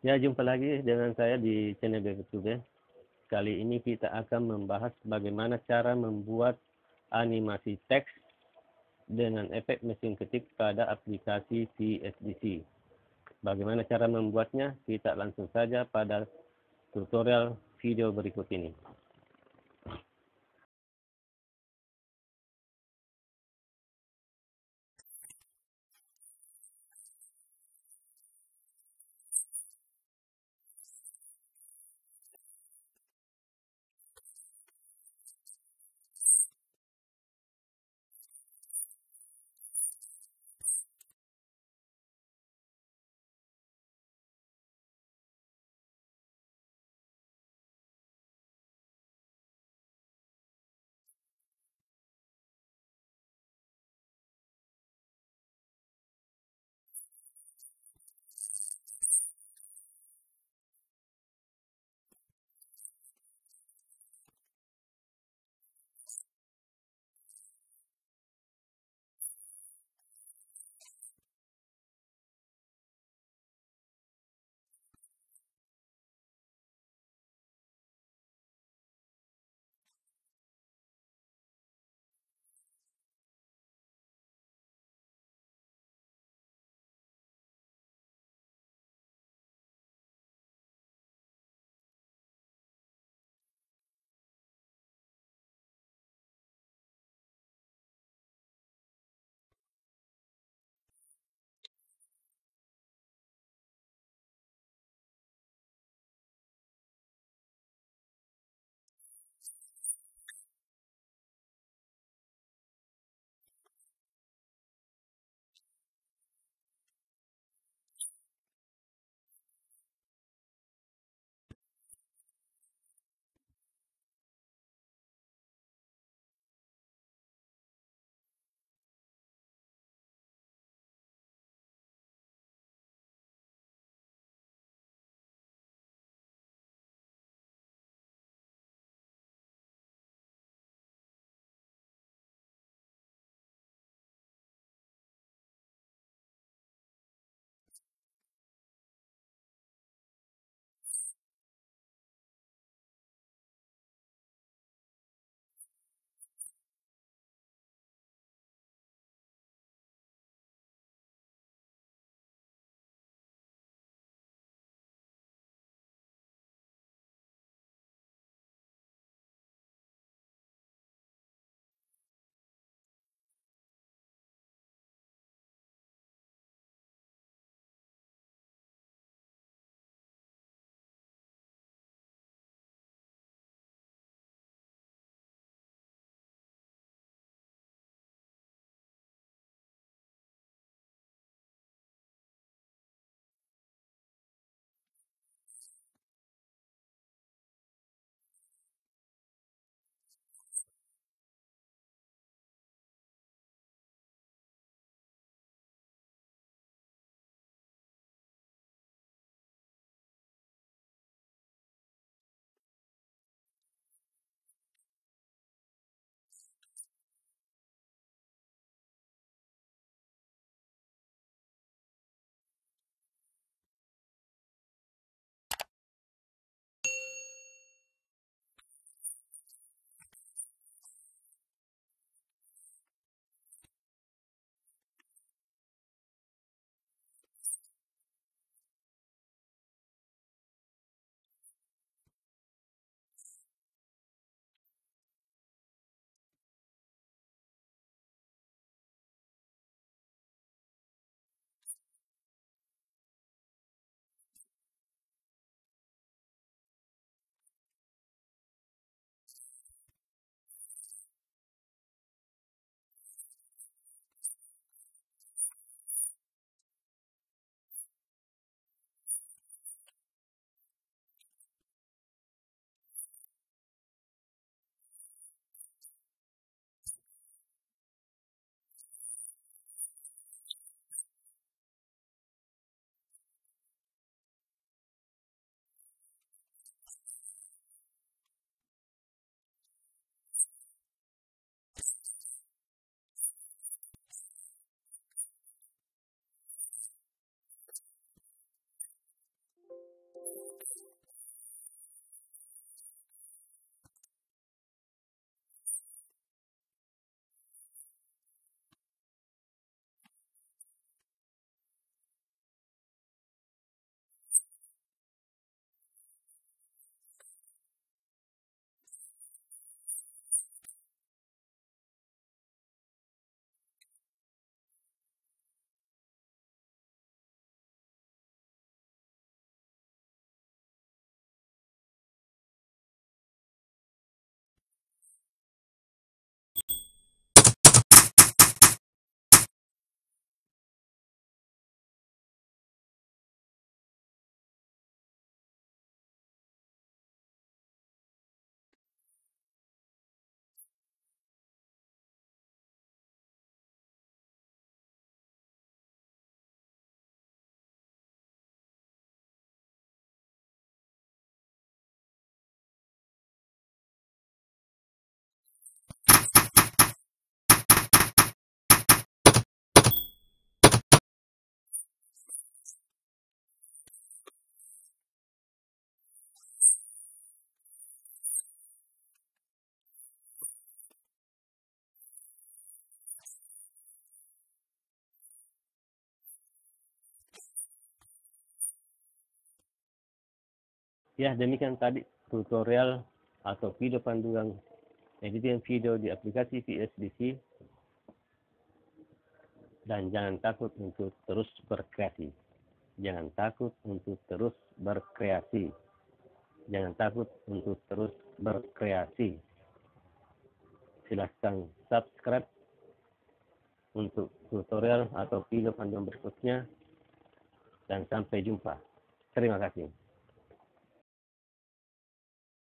Ya, jumpa lagi dengan saya di channel BBTube. Kali ini kita akan membahas bagaimana cara membuat animasi teks dengan efek mesin ketik pada aplikasi CSDC. Bagaimana cara membuatnya? Kita langsung saja pada tutorial video berikut ini. Ya, demikian tadi tutorial atau video panduan editing video di aplikasi VSDC. Dan jangan takut untuk terus berkreasi. Jangan takut untuk terus berkreasi. Jangan takut untuk terus berkreasi. Silahkan subscribe untuk tutorial atau video panduan berikutnya. Dan sampai jumpa. Terima kasih.